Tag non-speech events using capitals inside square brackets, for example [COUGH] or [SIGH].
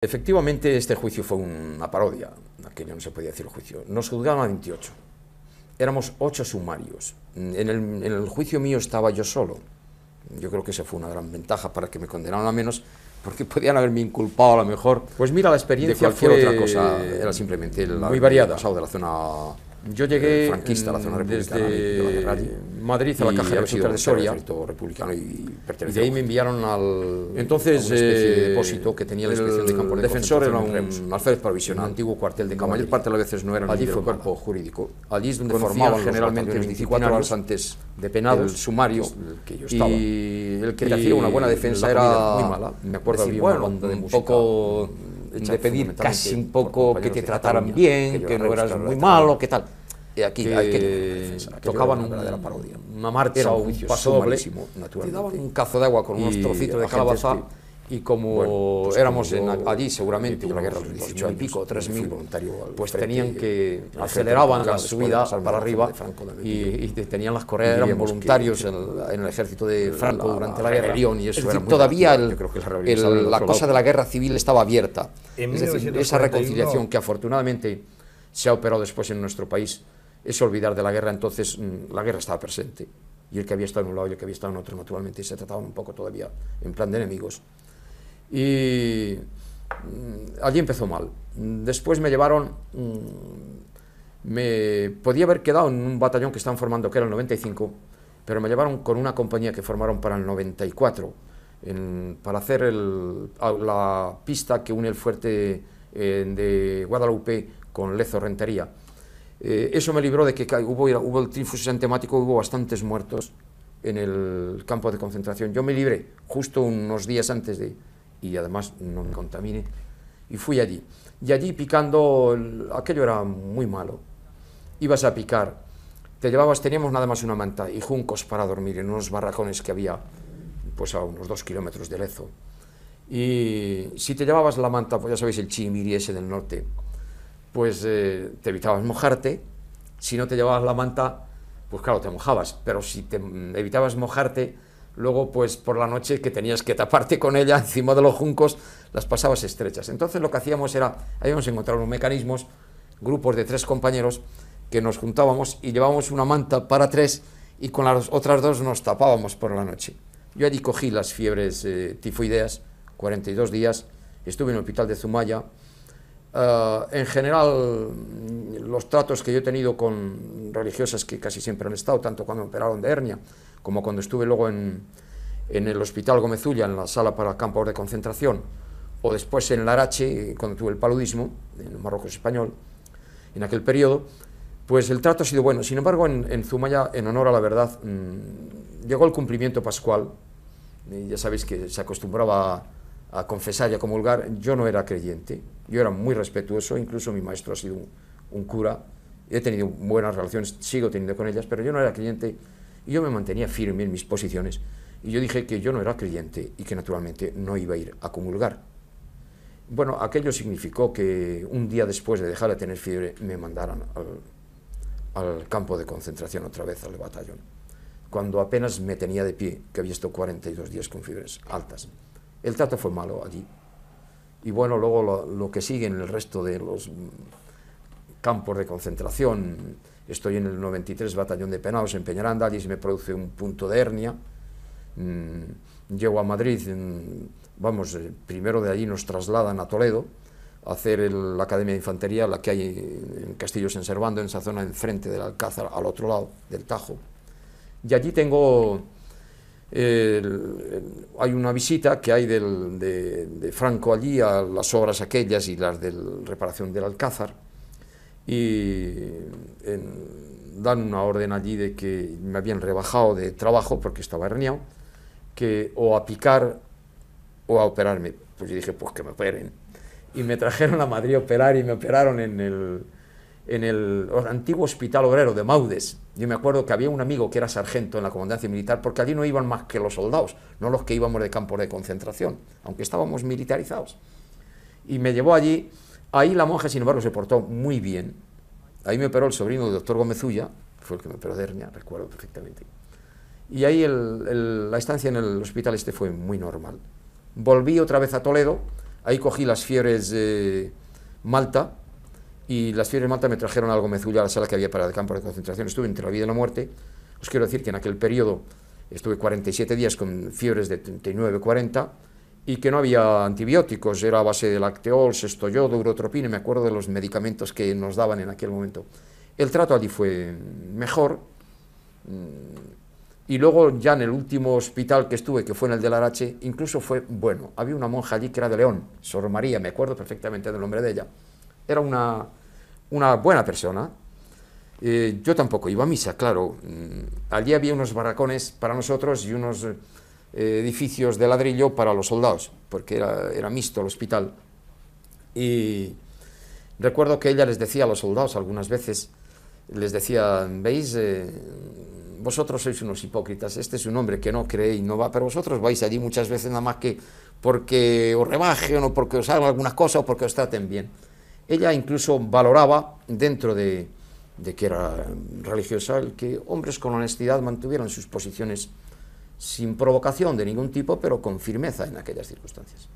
Efectivamente, este juicio fue una parodia, aquello no se podía decir juicio. Nos juzgaban a 28. Éramos ocho sumarios. En el, juicio mío estaba yo solo. Yo creo que esa fue una gran ventaja para que me condenaron a menos, porque podían haberme inculpado a lo mejor. Pues mira, la experiencia de cualquier fue otra cosa era simplemente muy variada. El de la zona yo llegué eh, franquista la zona mm, republicana desde de Madrid a la Caja de soria de Soria. Republicano y, de ahí me enviaron al entonces eh, depósito que tenía el inspección de campo de defensor era un alférez provisional, antiguo cuartel de campo. La mayor parte de las veces no era allí fue cuerpo jurídico. Allí es donde formaban generalmente 24 horas antes de penado el sumario que y el que hacía una buena defensa era muy mala. Me acuerdo decir, bueno, un poco de pedir casi un poco que te trataran bien, que no eras muy malo, que tal aquí que tocaban una de la parodia Una marcha era un, paso daban un cazo de agua con unos trocitos de calabaza y como pues éramos allí seguramente la guerra los 18 y pico, 3.000, voluntarios pues tenían que, aceleraban la subida para arriba y, tenían las correas, eran voluntarios en, el ejército de Franco durante la, guerra. y eso todavía la cosa de la guerra civil estaba abierta. esa reconciliación que afortunadamente se ha operado después en nuestro país es olvidar de la guerra, entonces mm, la guerra estaba presente. Y el que había estado en un lado y el que había estado en otro, naturalmente, se trataba un poco todavía en plan de enemigos. Y mm, allí empezó mal. Después me llevaron, mm, me podía haber quedado en un batallón que estaban formando, que era el 95, pero me llevaron con una compañía que formaron para el 94, para hacer la pista que une el fuerte eh, de Guadalupe con Lezo Rentería. Eh, eso me libró de que hubo, el tifus antemático, hubo bastantes muertos en el campo de concentración. Yo me libré justo unos días antes de, y además no me contaminé, y fui allí. Y allí picando, aquello era muy malo. Ibas a picar, te llevabas, teníamos nada más una manta y juncos para dormir en unos barracones que había pues a unos dos kilómetros de Lezo. Y si te llevabas la manta, pues ya sabéis el chimiri ese del norte, pues eh, te evitabas mojarte, si no te llevabas la manta, pues claro, te mojabas, pero si te mm, evitabas mojarte, luego pues por la noche que tenías que taparte con ella [LAUGHS] encima de los juncos, las pasabas estrechas. Entonces lo que hacíamos era, habíamos encontrado unos mecanismos, grupos de tres compañeros, que nos juntábamos y llevábamos una manta para tres y con las otras dos nos tapábamos por la noche. Yo allí cogí las fiebres eh, tifoideas, 42 días, estuve en el hospital de Zumaya, eh, en general, los tratos que yo he tenido con religiosas que casi siempre han estado, tanto cuando me operaron de hernia, como cuando estuve luego en, el Hospital Gomezulla, en la sala para campos de concentración, o después en Larache, cuando tuve el paludismo, en Marrocos español, en aquel periodo, pues el trato ha sido bueno. Sin embargo, en, en Zumaya, en honor a la verdad, mm, llegó el cumplimiento pascual. Eh, ya sabéis que se acostumbraba a confesar y a comulgar. Yo no era creyente, yo era muy respetuoso, incluso mi maestro ha sido un, cura, he tenido buenas relaciones, sigo teniendo con ellas, pero yo no era creyente y yo me mantenía firme en mis posiciones. Y yo dije que yo no era creyente y que naturalmente no iba a ir a comulgar. Bueno, aquello significó que un día después de dejar de tener fiebre me mandaran al, al campo de concentración otra vez, al batallón, cuando apenas me tenía de pie, que había estado 42 días con fiebres altas. El trato fue malo allí, y bueno, luego lo, que sigue en el resto de los campos de concentración. Estoy en el 93 batallón de penados en Peñaranda, allí se me produce un punto de hernia. Mm, llego a Madrid, mm, vamos, eh, primero de allí nos trasladan a Toledo a hacer la Academia de Infantería, la que hay en Castillo en Servando, en esa zona enfrente del Alcázar, al otro lado del Tajo. Y allí tengo hay una visita que hay de, Franco allí a las obras aquellas y las de reparación del Alcázar y dan una orden allí de que me habían rebajado de trabajo porque estaba herniado, que o a picar o a operarme. Pues yo dije, pues que me operen. Y me trajeron a Madrid a operar y me operaron en el, en el antiguo Hospital Obrero de Maudes. Yo me acuerdo que había un amigo que era sargento en la comandancia militar, porque allí no iban más que los soldados, no los que íbamos de campo de concentración, aunque estábamos militarizados. Y me llevó allí. Ahí la monja, sin embargo, se portó muy bien. Ahí me operó el sobrino del doctor Gómezulla, fue el que me operó de hernia, recuerdo perfectamente. Y ahí la estancia en el hospital este fue muy normal. Volví otra vez a Toledo, ahí cogí las fiebres de Malta, y las fiebres malta me trajeron algo mezulla a la sala que había para el campo de concentración. Estuve entre la vida y la muerte. Os quiero decir que en aquel periodo estuve 47 días con fiebres de 39, 40 y que no había antibióticos, era a base de lacteol, sestoyodo, urotropina, me acuerdo de los medicamentos que nos daban en aquel momento. El trato allí fue mejor mm, y luego ya en el último hospital que estuve, que fue en el de Larache, incluso fue bueno. Había una monja allí que era de León, Sor María, me acuerdo perfectamente del nombre de ella. Era una una buena persona. Eh, yo tampoco iba a misa, claro. Mm, allí había unos barracones para nosotros y unos eh, edificios de ladrillo para los soldados, porque era, era mixto el hospital. Y recuerdo que ella les decía a los soldados algunas veces, les decía, veis, eh, vosotros sois unos hipócritas, este es un hombre que no cree y no va, pero vosotros vais allí muchas veces nada más que porque os rebajen o porque os hagan alguna cosa o porque os traten bien. Ella incluso valoraba, dentro de, que era religiosa, el que hombres con honestidad mantuvieran sus posiciones sin provocación de ningún tipo, pero con firmeza en aquellas circunstancias.